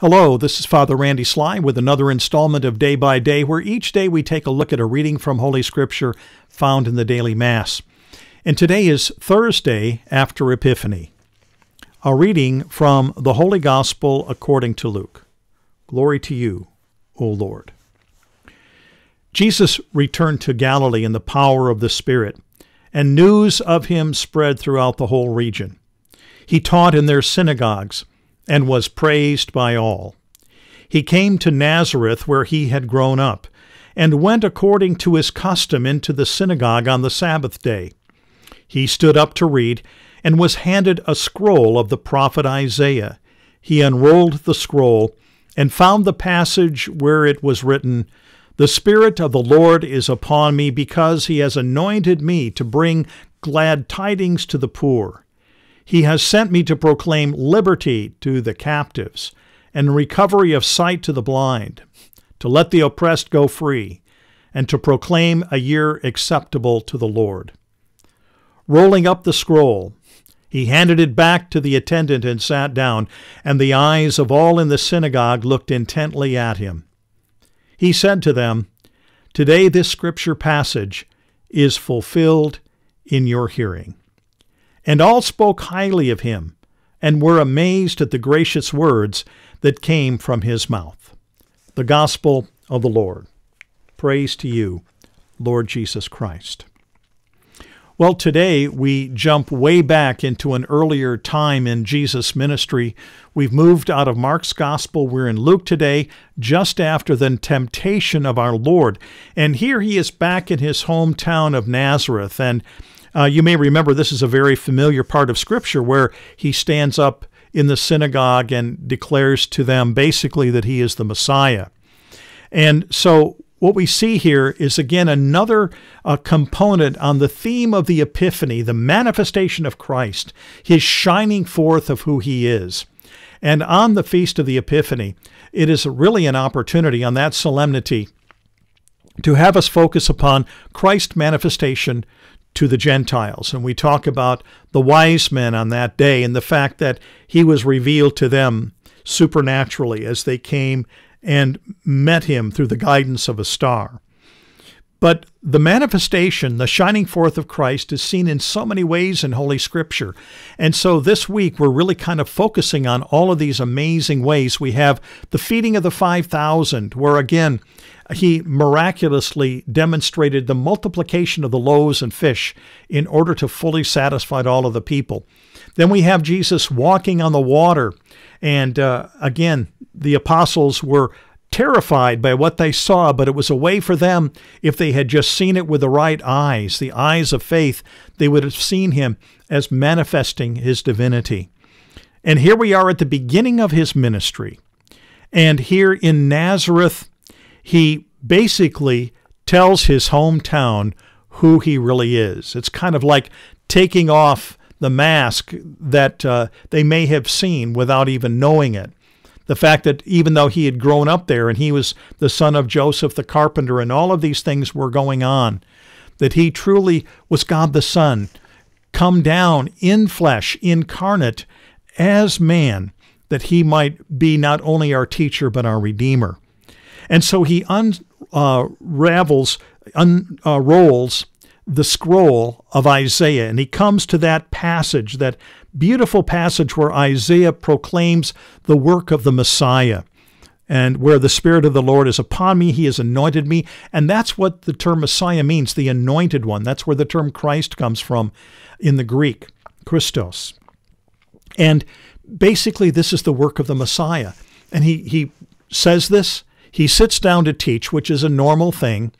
Hello, this is Father Randy Sly with another installment of Day by Day, where each day we take a look at a reading from Holy Scripture found in the daily Mass. And today is Thursday after Epiphany. A reading from the Holy Gospel according to Luke. Glory to you, O Lord. Jesus returned to Galilee in the power of the Spirit, and news of him spread throughout the whole region. He taught in their synagogues and was praised by all. He came to Nazareth where he had grown up, and went according to his custom into the synagogue on the Sabbath day. He stood up to read, and was handed a scroll of the prophet Isaiah. He unrolled the scroll, and found the passage where it was written, The Spirit of the Lord is upon me, because he has anointed me to bring glad tidings to the poor. He has sent me to proclaim liberty to the captives and recovery of sight to the blind, to let the oppressed go free, and to proclaim a year acceptable to the Lord. Rolling up the scroll, he handed it back to the attendant and sat down, and the eyes of all in the synagogue looked intently at him. He said to them, Today this scripture passage is fulfilled in your hearing. And all spoke highly of him, and were amazed at the gracious words that came from his mouth. The Gospel of the Lord. Praise to you, Lord Jesus Christ. Well, today we jump way back into an earlier time in Jesus' ministry. We've moved out of Mark's gospel. We're in Luke today, just after the temptation of our Lord. And here he is back in his hometown of Nazareth. And uh, you may remember this is a very familiar part of Scripture where he stands up in the synagogue and declares to them basically that he is the Messiah. And so what we see here is again another uh, component on the theme of the Epiphany, the manifestation of Christ, his shining forth of who he is. And on the Feast of the Epiphany, it is really an opportunity on that solemnity to have us focus upon Christ's manifestation to the Gentiles. And we talk about the wise men on that day and the fact that he was revealed to them supernaturally as they came and met him through the guidance of a star. But the manifestation, the shining forth of Christ, is seen in so many ways in Holy Scripture. And so this week, we're really kind of focusing on all of these amazing ways. We have the feeding of the 5,000, where again, he miraculously demonstrated the multiplication of the loaves and fish in order to fully satisfy all of the people. Then we have Jesus walking on the water. And uh, again, the apostles were terrified by what they saw, but it was a way for them, if they had just seen it with the right eyes, the eyes of faith, they would have seen him as manifesting his divinity. And here we are at the beginning of his ministry. And here in Nazareth, he basically tells his hometown who he really is. It's kind of like taking off the mask that uh, they may have seen without even knowing it the fact that even though he had grown up there and he was the son of Joseph the carpenter and all of these things were going on, that he truly was God the Son, come down in flesh, incarnate as man, that he might be not only our teacher but our Redeemer. And so he unravels, uh, unrolls uh, the scroll of Isaiah, and he comes to that passage, that beautiful passage where Isaiah proclaims the work of the Messiah and where the Spirit of the Lord is upon me, He has anointed me. And that's what the term Messiah means, the anointed one. That's where the term Christ comes from in the Greek, Christos. And basically, this is the work of the Messiah. And he, he says this, he sits down to teach, which is a normal thing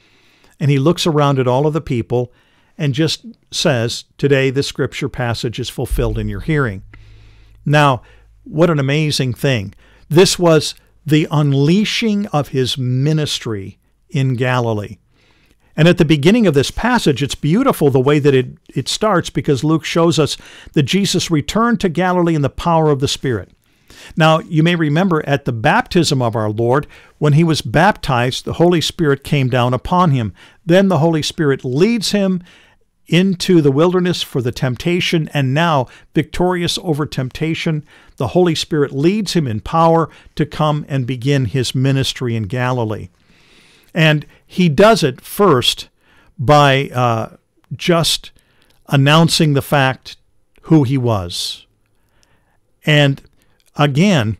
and he looks around at all of the people and just says, Today this scripture passage is fulfilled in your hearing. Now, what an amazing thing. This was the unleashing of his ministry in Galilee. And at the beginning of this passage, it's beautiful the way that it, it starts because Luke shows us that Jesus returned to Galilee in the power of the Spirit. Now, you may remember at the baptism of our Lord, when he was baptized, the Holy Spirit came down upon him. Then the Holy Spirit leads him into the wilderness for the temptation, and now, victorious over temptation, the Holy Spirit leads him in power to come and begin his ministry in Galilee. And he does it first by uh, just announcing the fact who he was. And Again,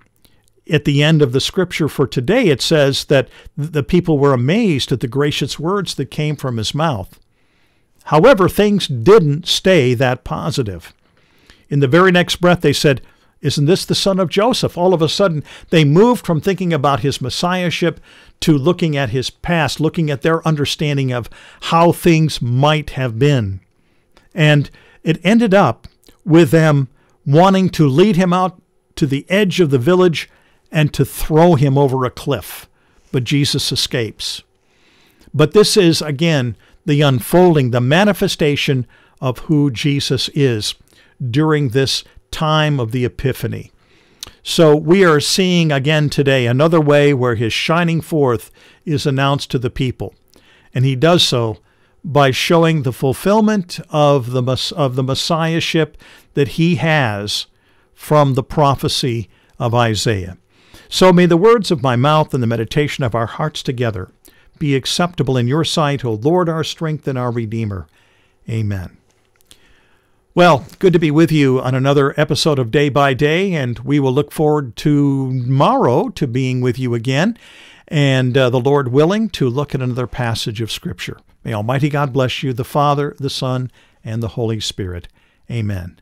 at the end of the scripture for today, it says that the people were amazed at the gracious words that came from his mouth. However, things didn't stay that positive. In the very next breath, they said, Isn't this the son of Joseph? All of a sudden, they moved from thinking about his messiahship to looking at his past, looking at their understanding of how things might have been. And it ended up with them wanting to lead him out to the edge of the village and to throw him over a cliff. But Jesus escapes. But this is, again, the unfolding, the manifestation of who Jesus is during this time of the Epiphany. So we are seeing again today another way where his shining forth is announced to the people. And he does so by showing the fulfillment of the, of the Messiahship that he has from the prophecy of Isaiah. So may the words of my mouth and the meditation of our hearts together be acceptable in your sight, O Lord, our strength and our Redeemer. Amen. Well, good to be with you on another episode of Day by Day, and we will look forward to tomorrow to being with you again, and uh, the Lord willing to look at another passage of Scripture. May Almighty God bless you, the Father, the Son, and the Holy Spirit. Amen.